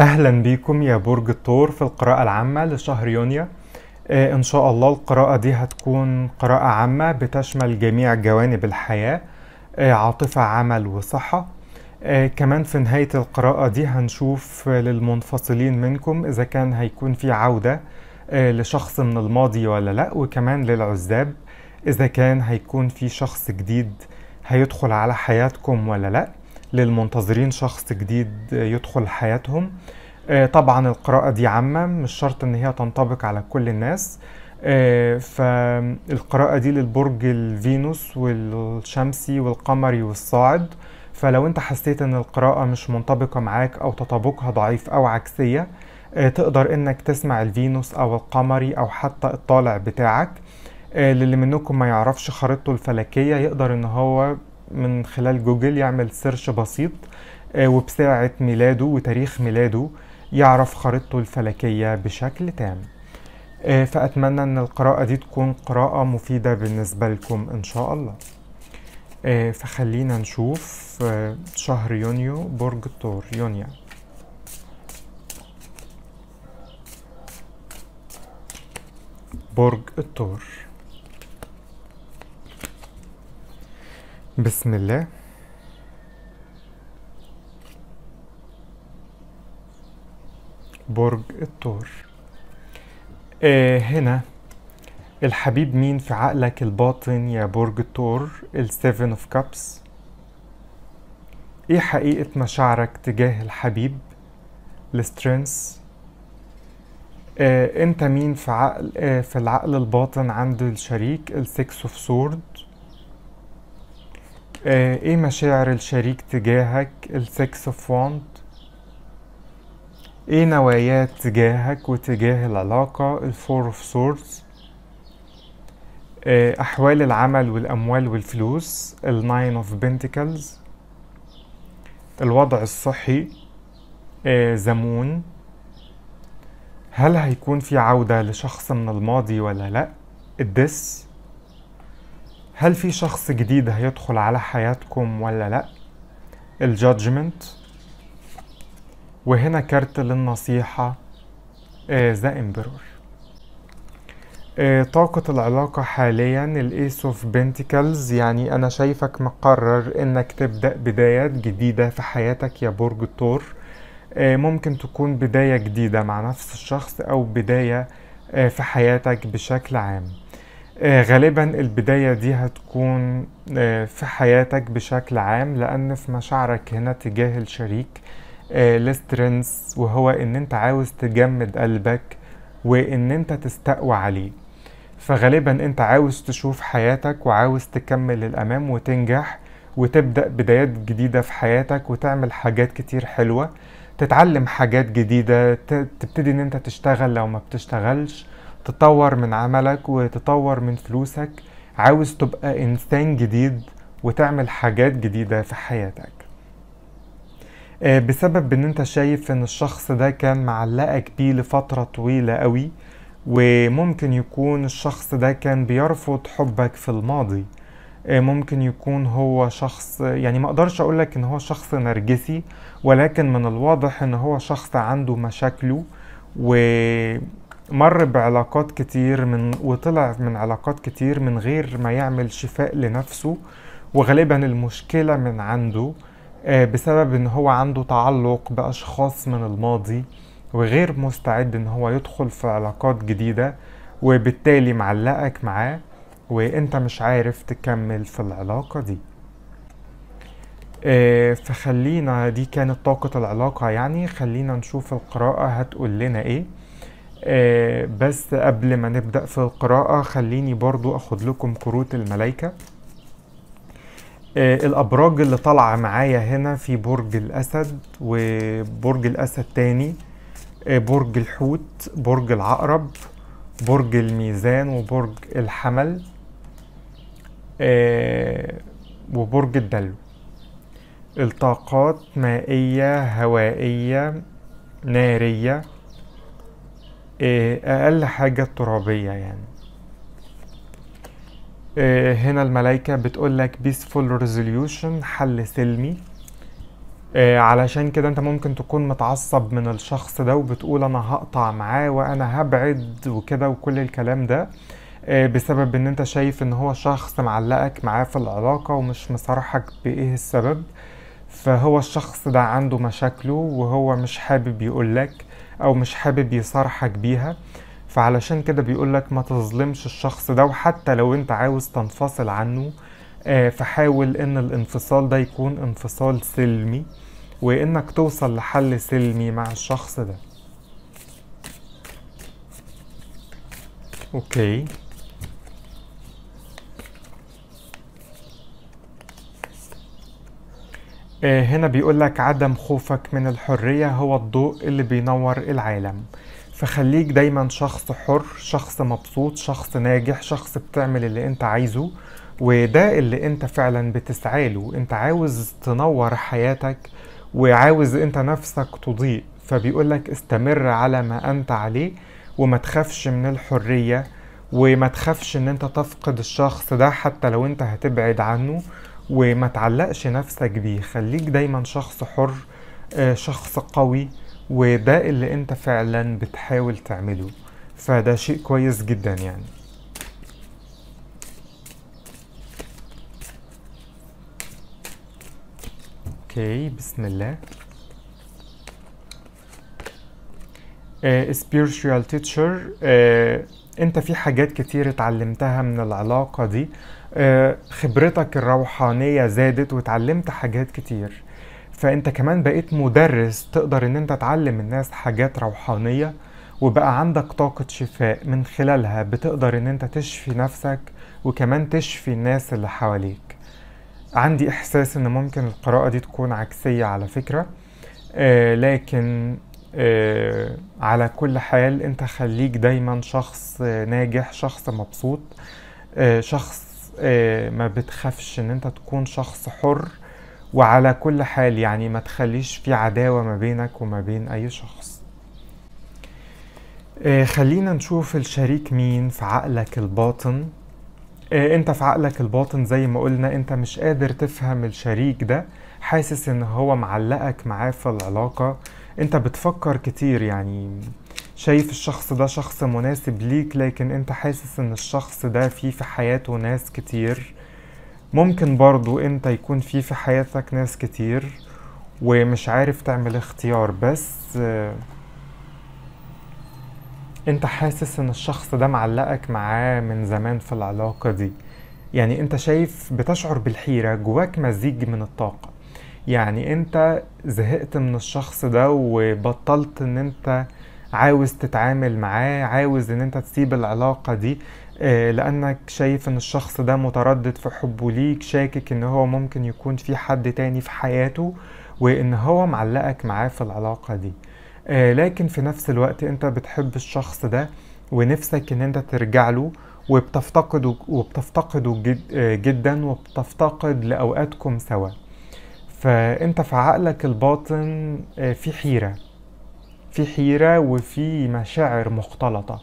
اهلا بيكم يا برج الثور في القراءة العامة لشهر يونيو آه ان شاء الله القراءة دي هتكون قراءة عامة بتشمل جميع جوانب الحياة آه عاطفة عمل وصحة آه كمان في نهاية القراءة دي هنشوف للمنفصلين منكم اذا كان هيكون في عودة آه، لشخص من الماضي ولا لا وكمان للعزاب اذا كان هيكون في شخص جديد هيدخل على حياتكم ولا لا للمنتظرين شخص جديد يدخل حياتهم آه، طبعا القراءة دي عامة مش شرط ان هي تنطبق على كل الناس آه، فالقراءة دي للبرج الفينوس والشمسي والقمري والصاعد فلو انت حسيت ان القراءة مش منطبقة معاك او تطابقها ضعيف او عكسية آه، تقدر انك تسمع الفينوس او القمري او حتى الطالع بتاعك للي منكم ما يعرفش خريطته الفلكية يقدر ان هو من خلال جوجل يعمل سيرش بسيط آه، وبساعة ميلاده وتاريخ ميلاده يعرف خريطته الفلكية بشكل تام آه، فأتمنى أن القراءة دي تكون قراءة مفيدة بالنسبة لكم إن شاء الله آه، فخلينا نشوف شهر يونيو برج الثور يونيو برج الثور بسم الله برج الثور آه هنا الحبيب مين في عقلك الباطن يا برج الثور السيفن اوف كابس ايه حقيقة مشاعرك تجاه الحبيب السترينس آه انت مين في عقل آه في العقل الباطن عند الشريك السكس اوف سورد آه، ايه مشاعر الشريك تجاهك وانت ايه نواياه تجاهك وتجاه العلاقة الفور اوف سورس آه، احوال العمل والاموال والفلوس الناين اوف بنتكلز الوضع الصحي آه، زمون هل هيكون في عودة لشخص من الماضي ولا لا الدس هل في شخص جديد هيدخل على حياتكم ولا لا الجادجمنت وهنا كارت للنصيحة ذا آه، امبرور آه، طاقة العلاقة حاليا الايس اوف بنتكلز يعني انا شايفك مقرر انك تبدأ بدايات جديدة في حياتك يا برج الثور آه، ممكن تكون بداية جديدة مع نفس الشخص او بداية في حياتك بشكل عام آه، غالبا البداية دي هتكون آه، في حياتك بشكل عام لأن في مشاعرك هنا تجاه الشريك آه، لسترنس وهو إن أنت عاوز تجمد قلبك وإن أنت تستقوى عليه فغالبا أنت عاوز تشوف حياتك وعاوز تكمل للأمام وتنجح وتبدأ بدايات جديدة في حياتك وتعمل حاجات كتير حلوة تتعلم حاجات جديدة تبتدي إن أنت تشتغل لو ما بتشتغلش تطور من عملك وتطور من فلوسك عاوز تبقى انسان جديد وتعمل حاجات جديدة في حياتك آه، بسبب ان انت شايف ان الشخص ده كان معلقك بيه لفترة طويلة قوي وممكن يكون الشخص ده كان بيرفض حبك في الماضي آه، ممكن يكون هو شخص يعني ما اقدرش اقولك ان هو شخص نرجسي ولكن من الواضح ان هو شخص عنده مشاكله و مر بعلاقات كتير من وطلع من علاقات كتير من غير ما يعمل شفاء لنفسه وغالبا المشكلة من عنده آه، بسبب ان هو عنده تعلق باشخاص من الماضي وغير مستعد ان هو يدخل في علاقات جديدة وبالتالي معلقك معاه وانت مش عارف تكمل في العلاقة دي آه، فخلينا دي كانت طاقة العلاقة يعني خلينا نشوف القراءة هتقول لنا ايه آه بس قبل ما نبدأ في القراءة خليني برضو أخذ لكم كروت الملايكة آه الأبراج اللي طالعة معايا هنا في برج الأسد وبرج الأسد تاني آه برج الحوت برج العقرب برج الميزان وبرج الحمل آه، وبرج الدلو الطاقات مائية هوائية نارية إيه، أقل حاجة ترابية يعني إيه، هنا الملايكة بتقول لك peaceful resolution حل سلمي إيه، علشان كده انت ممكن تكون متعصب من الشخص ده وبتقول انا هقطع معاه وانا هبعد وكده وكل الكلام ده بسبب ان انت شايف ان هو شخص معلقك معاه في العلاقة ومش مصارحك بايه السبب فهو الشخص ده عنده مشاكله وهو مش حابب يقولك او مش حابب يصارحك بيها فعلشان كده بيقولك ما تظلمش الشخص ده وحتى لو انت عاوز تنفصل عنه آه، فحاول ان الانفصال ده يكون انفصال سلمي وانك توصل لحل سلمي مع الشخص ده اوكي آه، هنا بيقول لك عدم خوفك من الحرية هو الضوء اللي بينور العالم فخليك دايما شخص حر شخص مبسوط شخص ناجح شخص بتعمل اللي انت عايزه وده اللي انت فعلا بتسعى له انت عاوز تنور حياتك وعاوز انت نفسك تضيء فبيقول لك استمر على ما انت عليه وما تخافش من الحرية وما تخافش ان انت تفقد الشخص ده حتى لو انت هتبعد عنه وما تعلقش نفسك بيه خليك دايما شخص حر آه، شخص قوي وده اللي انت فعلا بتحاول تعمله فده شيء كويس جدا يعني اوكي بسم الله آه، spiritual teacher آه، انت في حاجات كتير اتعلمتها من العلاقة دي آه، خبرتك الروحانية زادت واتعلمت حاجات كتير فانت كمان بقيت مدرس تقدر ان انت تعلم الناس حاجات روحانية وبقى عندك طاقة شفاء من خلالها بتقدر ان انت تشفي نفسك وكمان تشفي الناس اللي حواليك عندي احساس ان ممكن القراءة دي تكون عكسية على فكرة لكن آه، على كل حال انت خليك دايما شخص آه، ناجح شخص مبسوط آه، شخص ما بتخافش ان انت تكون شخص حر وعلى كل حال يعني ما تخليش في عداوة ما بينك وما بين اي شخص خلينا نشوف الشريك مين في عقلك الباطن انت في عقلك الباطن زي ما قلنا انت مش قادر تفهم الشريك ده حاسس ان هو معلقك معاه في العلاقة انت بتفكر كتير يعني شايف الشخص ده شخص مناسب ليك لكن انت حاسس ان الشخص ده فيه في حياته ناس كتير ممكن برضو انت يكون فيه في حياتك ناس كتير ومش عارف تعمل اختيار بس انت حاسس ان الشخص ده معلقك معاه من زمان في العلاقة دي يعني انت شايف بتشعر بالحيرة جواك مزيج من الطاقة يعني انت زهقت من الشخص ده وبطلت ان انت عاوز تتعامل معاه عاوز ان انت تسيب العلاقة دي آه، لانك شايف ان الشخص ده متردد في حبه ليك شاكك ان هو ممكن يكون في حد تاني في حياته وان هو معلقك معاه في العلاقة دي آه، لكن في نفس الوقت انت بتحب الشخص ده ونفسك ان انت ترجع له وبتفتقده وبتفتقده جد آه، جدا وبتفتقد لاوقاتكم سوا فانت في عقلك الباطن آه، في حيرة في حيرة وفي مشاعر مختلطة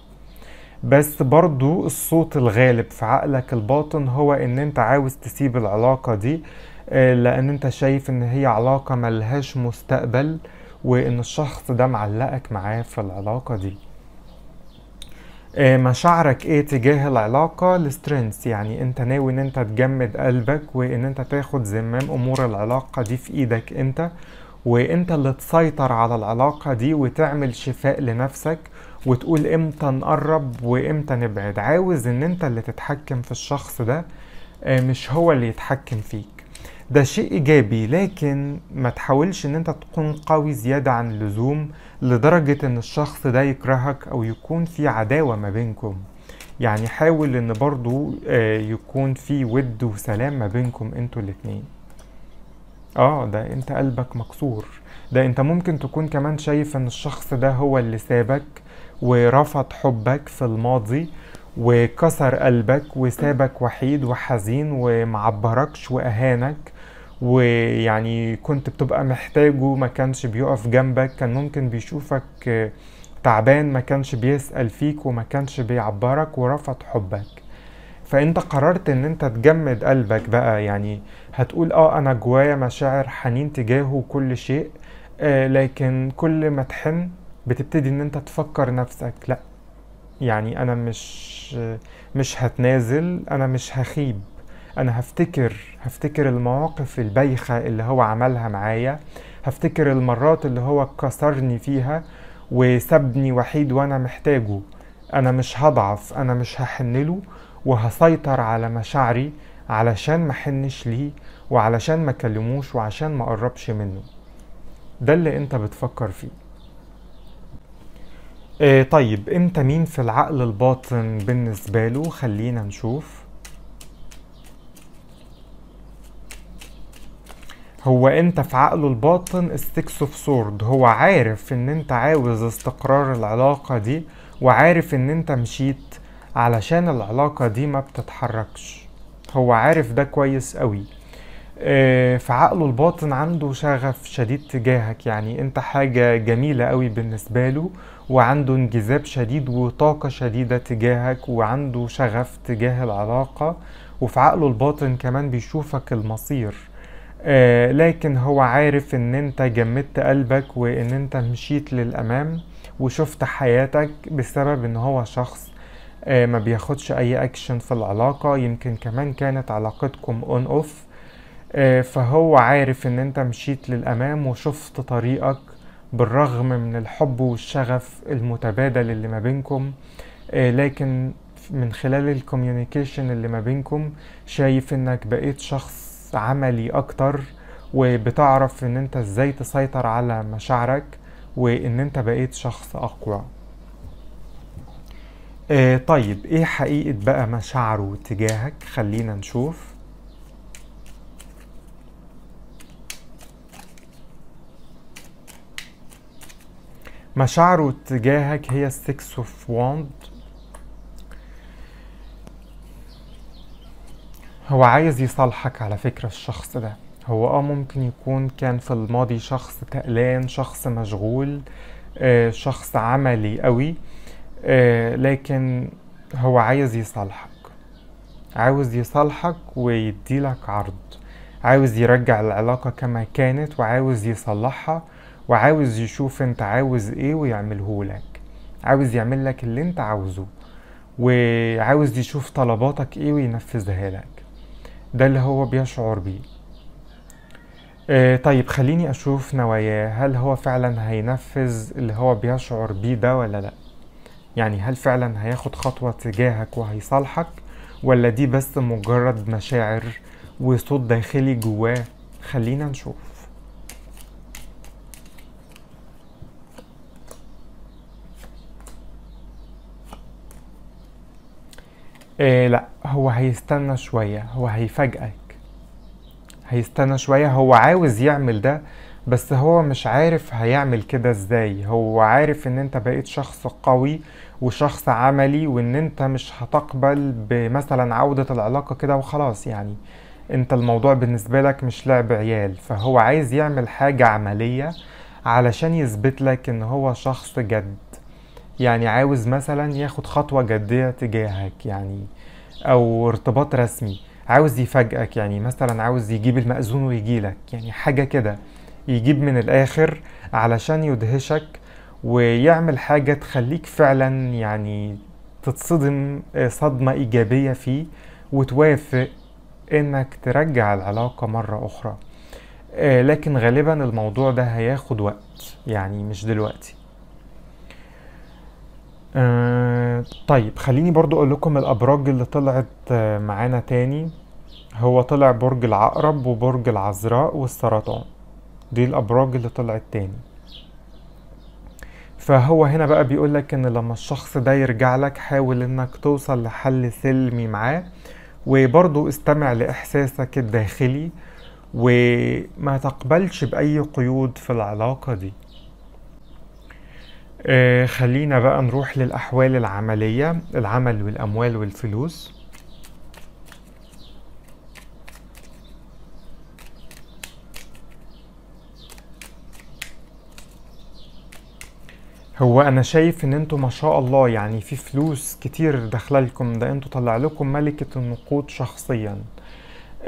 بس برضو الصوت الغالب في عقلك الباطن هو ان انت عاوز تسيب العلاقة دي آه، لان انت شايف ان هي علاقة ملهاش مستقبل وان الشخص ده معلقك معاه في العلاقة دي آه، مشاعرك ايه تجاه العلاقة السترينث يعني انت ناوي ان انت تجمد قلبك وان انت تاخد زمام امور العلاقة دي في ايدك انت وانت اللي تسيطر على العلاقة دي وتعمل شفاء لنفسك وتقول امتى نقرب وامتى نبعد عاوز ان انت اللي تتحكم في الشخص ده آه، مش هو اللي يتحكم فيك ده شيء ايجابي لكن ما تحاولش ان انت تكون قوي زيادة عن اللزوم لدرجة ان الشخص ده يكرهك او يكون في عداوة ما بينكم يعني حاول ان برضو آه، يكون في ود وسلام ما بينكم انتوا الاتنين اه ده انت قلبك مكسور ده انت ممكن تكون كمان شايف ان الشخص ده هو اللي سابك ورفض حبك في الماضي وكسر قلبك وسابك وحيد وحزين ومعبركش واهانك ويعني كنت بتبقى محتاجه ما كانش بيقف جنبك كان ممكن بيشوفك تعبان ما كانش بيسأل فيك وما كانش بيعبرك ورفض حبك فانت قررت ان انت تجمد قلبك بقى يعني هتقول اه انا جوايا مشاعر حنين تجاهه وكل شيء آه لكن كل ما تحن بتبتدي ان انت تفكر نفسك لا يعني انا مش مش هتنازل انا مش هخيب انا هفتكر هفتكر المواقف البايخه اللي هو عملها معايا هفتكر المرات اللي هو كسرني فيها وسابني وحيد وانا محتاجه انا مش هضعف انا مش هحنله وهسيطر على مشاعري علشان ما حنش ليه وعلشان ما كلموش وعشان ما قربش منه ده اللي انت بتفكر فيه اه طيب انت مين في العقل الباطن بالنسبة له خلينا نشوف هو انت في عقله الباطن ستيكس اوف سورد هو عارف ان انت عاوز استقرار العلاقة دي وعارف ان انت مشيت علشان العلاقة دي ما بتتحركش هو عارف ده كويس قوي آه، في عقله الباطن عنده شغف شديد تجاهك يعني انت حاجة جميلة قوي بالنسبة له وعنده انجذاب شديد وطاقة شديدة تجاهك وعنده شغف تجاه العلاقة وفي عقله الباطن كمان بيشوفك المصير آه لكن هو عارف ان انت جمدت قلبك وان انت مشيت للامام وشفت حياتك بسبب ان هو شخص آه ما بياخدش اي اكشن في العلاقة يمكن كمان كانت علاقتكم اون اوف آه فهو عارف ان انت مشيت للامام وشفت طريقك بالرغم من الحب والشغف المتبادل اللي ما بينكم آه، لكن من خلال الكوميونيكيشن اللي ما بينكم شايف انك بقيت شخص عملي اكتر وبتعرف ان انت ازاي تسيطر على مشاعرك وان انت بقيت شخص اقوى آه طيب ايه حقيقة بقى مشاعره تجاهك خلينا نشوف مشاعره تجاهك هي 6 اوف واند هو عايز يصالحك على فكرة الشخص ده هو اه ممكن يكون كان في الماضي شخص تقلان شخص مشغول آه شخص عملي قوي آه لكن هو عايز يصالحك عاوز يصالحك ويديلك عرض عاوز يرجع العلاقة كما كانت وعاوز يصلحها وعاوز يشوف انت عاوز ايه ويعمله لك عاوز يعمل لك اللي انت عاوزه وعاوز يشوف طلباتك ايه وينفذها لك ده اللي هو بيشعر بيه آه طيب خليني اشوف نواياه هل هو فعلا هينفذ اللي هو بيشعر بيه ده ولا لا يعني هل فعلا هياخد خطوة تجاهك وهيصالحك ولا دي بس مجرد مشاعر وصوت داخلي جواه خلينا نشوف إيه لا هو هيستنى شوية هو هيفاجئك هيستنى شوية هو عاوز يعمل ده بس هو مش عارف هيعمل كده ازاي هو عارف ان انت بقيت شخص قوي وشخص عملي وان انت مش هتقبل بمثلا عودة العلاقة كده وخلاص يعني انت الموضوع بالنسبة لك مش لعب عيال فهو عايز يعمل حاجة عملية علشان يثبت لك ان هو شخص جد يعني عاوز مثلا ياخد خطوة جدية تجاهك يعني أو ارتباط رسمي عاوز يفاجئك يعني مثلا عاوز يجيب المأذون ويجيلك يعني حاجة كده يجيب من الآخر علشان يدهشك ويعمل حاجة تخليك فعلا يعني تتصدم آه، صدمة إيجابية فيه وتوافق إنك ترجع العلاقة مرة أخرى آه، لكن غالبا الموضوع ده هياخد وقت يعني مش دلوقتي آه طيب خليني برضو اقول لكم الابراج اللي طلعت آه معانا تاني هو طلع برج العقرب وبرج العذراء والسرطان دي الابراج اللي طلعت تاني فهو هنا بقى بيقولك ان لما الشخص ده يرجع لك حاول انك توصل لحل سلمي معاه وبرضو استمع لاحساسك الداخلي وما تقبلش باي قيود في العلاقه دي آه، خلينا بقى نروح للأحوال العملية العمل والأموال والفلوس هو انا شايف ان انتوا ما شاء الله يعني في فلوس كتير داخله لكم ده انتوا طلع لكم ملكه النقود شخصيا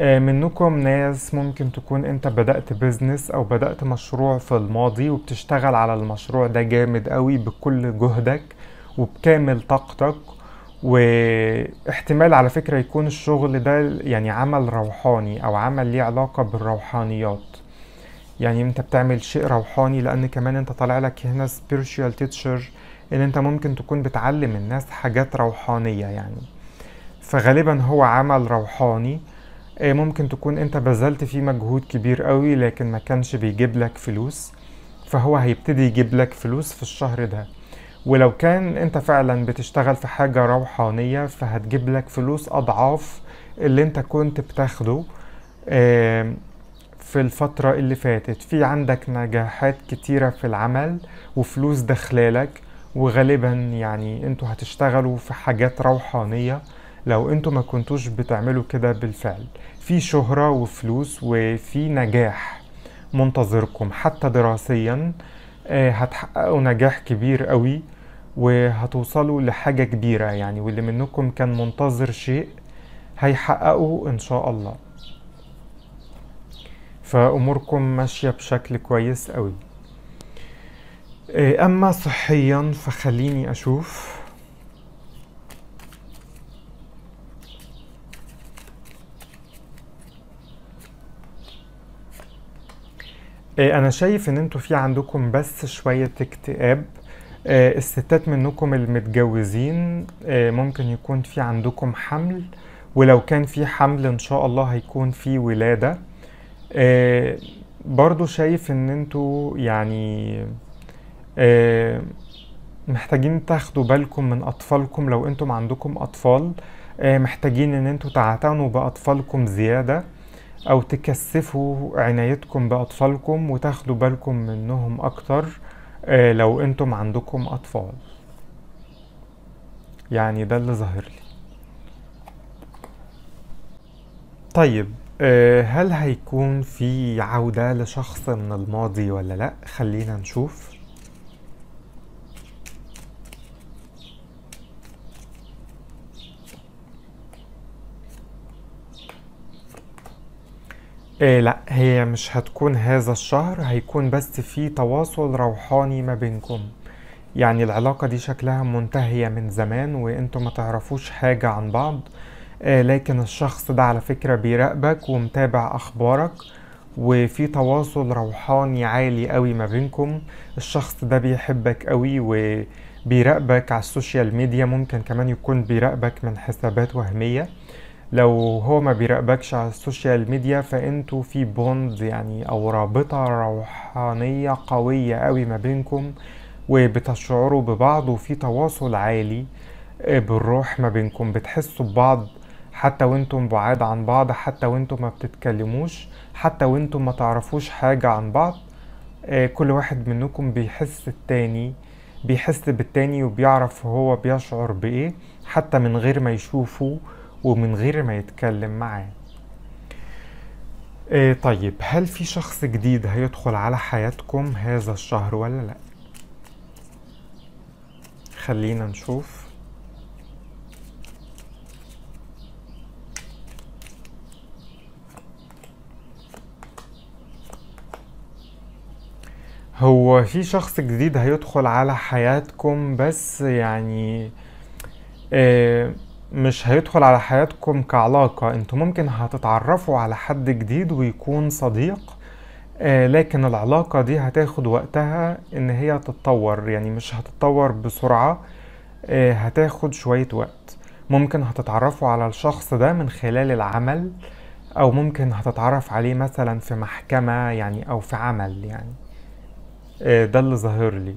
آه، منكم ناس ممكن تكون انت بدأت بزنس او بدأت مشروع في الماضي وبتشتغل على المشروع ده جامد قوي بكل جهدك وبكامل طاقتك واحتمال على فكرة يكون الشغل ده يعني عمل روحاني او عمل ليه علاقة بالروحانيات يعني انت بتعمل شيء روحاني لان كمان انت طالع لك هنا spiritual teacher ان انت ممكن تكون بتعلم الناس حاجات روحانية يعني فغالبا هو عمل روحاني إيه، ممكن تكون انت بذلت فيه مجهود كبير قوي لكن ما كانش بيجيب لك فلوس فهو هيبتدي يجيب لك فلوس في الشهر ده ولو كان انت فعلا بتشتغل في حاجة روحانية فهتجيب لك فلوس اضعاف اللي انت كنت بتاخده إيه، في الفترة اللي فاتت في عندك نجاحات كتيرة في العمل وفلوس دخلالك وغالبا يعني انتوا هتشتغلوا في حاجات روحانية لو انتوا ما كنتوش بتعملوا كده بالفعل في شهرة وفلوس وفي نجاح منتظركم حتى دراسيا آه، هتحققوا نجاح كبير قوي وهتوصلوا لحاجة كبيرة يعني واللي منكم كان منتظر شيء هيحققه ان شاء الله فاموركم ماشية بشكل كويس قوي آه، اما صحيا فخليني اشوف إيه، انا شايف ان انتوا في عندكم بس شويه اكتئاب إيه، الستات منكم المتجوزين إيه، ممكن يكون في عندكم حمل ولو كان في حمل ان شاء الله هيكون في ولاده برضو شايف ان انتوا يعني محتاجين تاخدوا بالكم من اطفالكم لو انتم عندكم اطفال محتاجين ان انتوا تعتنوا باطفالكم زياده أو تكثفوا عنايتكم بأطفالكم وتاخدوا بالكم منهم أكتر آه، لو أنتم عندكم أطفال يعني ده اللي ظاهر لي طيب آه، هل هيكون في عودة لشخص من الماضي ولا لأ؟ خلينا نشوف إيه لا هي مش هتكون هذا الشهر هيكون بس في تواصل روحاني ما بينكم يعني العلاقة دي شكلها منتهية من زمان وانتوا ما تعرفوش حاجة عن بعض إيه لكن الشخص ده على فكرة بيراقبك ومتابع أخبارك وفي تواصل روحاني عالي قوي ما بينكم الشخص ده بيحبك قوي وبيراقبك على السوشيال ميديا ممكن كمان يكون بيراقبك من حسابات وهمية لو هو ما بيراقبكش على السوشيال ميديا فانتوا في بوند يعني او رابطة روحانية قوية قوي ما بينكم وبتشعروا ببعض وفي تواصل عالي آه، بالروح ما بينكم بتحسوا ببعض حتى وانتم بعاد عن بعض حتى وانتم ما بتتكلموش حتى وانتم ما تعرفوش حاجة عن بعض آه، كل واحد منكم بيحس التاني بيحس بالتاني وبيعرف هو بيشعر بايه حتى من غير ما يشوفه ومن غير ما يتكلم معاه إيه طيب هل في شخص جديد هيدخل على حياتكم هذا الشهر ولا لا خلينا نشوف هو في شخص جديد هيدخل على حياتكم بس يعني آه مش هيدخل على حياتكم كعلاقة انتوا ممكن هتتعرفوا على حد جديد ويكون صديق آه، لكن العلاقة دي هتاخد وقتها ان هي تتطور يعني مش هتتطور بسرعة آه، هتاخد شوية وقت ممكن هتتعرفوا على الشخص ده من خلال العمل او ممكن هتتعرف عليه مثلا في محكمة يعني او في عمل يعني آه، ده اللي ظاهر لي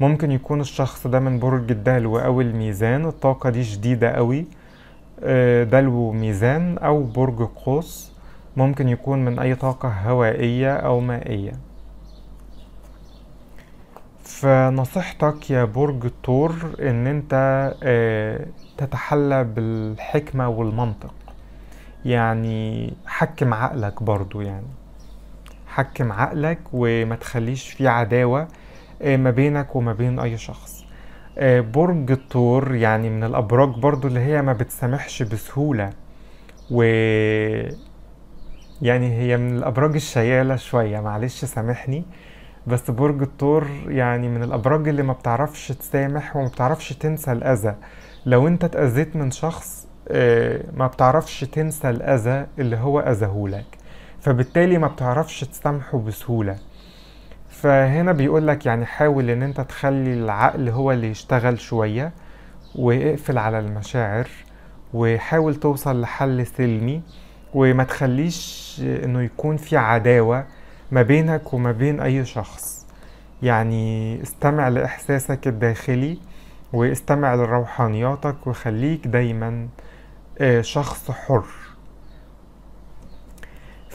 ممكن يكون الشخص ده من برج الدلو أو الميزان الطاقة دي شديدة قوي آه، دلو ميزان أو برج قوس ممكن يكون من أي طاقة هوائية أو مائية فنصيحتك يا برج الثور ان انت آه، تتحلى بالحكمة والمنطق يعني حكم عقلك برضو يعني حكم عقلك وما تخليش فيه عداوة آه، ما بينك وما بين اي شخص آه، برج الثور يعني من الابراج برضو اللي هي ما بتسامحش بسهولة و يعني هي من الابراج الشيالة شوية معلش سامحني بس برج الثور يعني من الابراج اللي ما بتعرفش تسامح وما بتعرفش تنسى الاذى لو انت اتاذيت من شخص آه، ما بتعرفش تنسى الاذى اللي هو اذاهولك فبالتالي ما بتعرفش تسامحه بسهوله فهنا بيقول لك يعني حاول ان انت تخلي العقل هو اللي يشتغل شوية واقفل على المشاعر وحاول توصل لحل سلمي وما تخليش انه يكون في عداوة ما بينك وما بين اي شخص يعني استمع لاحساسك الداخلي واستمع لروحانياتك وخليك دايما آه، شخص حر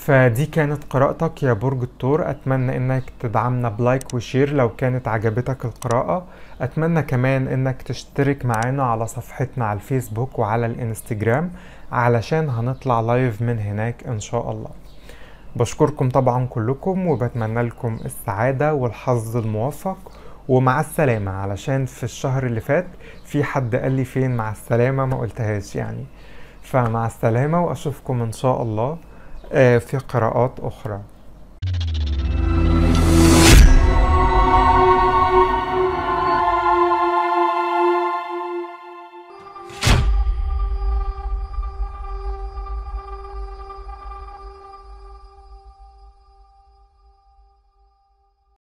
فدي كانت قراءتك يا برج الثور اتمنى انك تدعمنا بلايك وشير لو كانت عجبتك القراءة اتمنى كمان انك تشترك معانا على صفحتنا على الفيسبوك وعلى الانستجرام علشان هنطلع لايف من هناك ان شاء الله بشكركم طبعا كلكم وبتمنى لكم السعادة والحظ الموفق ومع السلامة علشان في الشهر اللي فات في حد قال لي فين مع السلامة ما قلتهاش يعني فمع السلامة واشوفكم ان شاء الله آه، في قراءات أخرى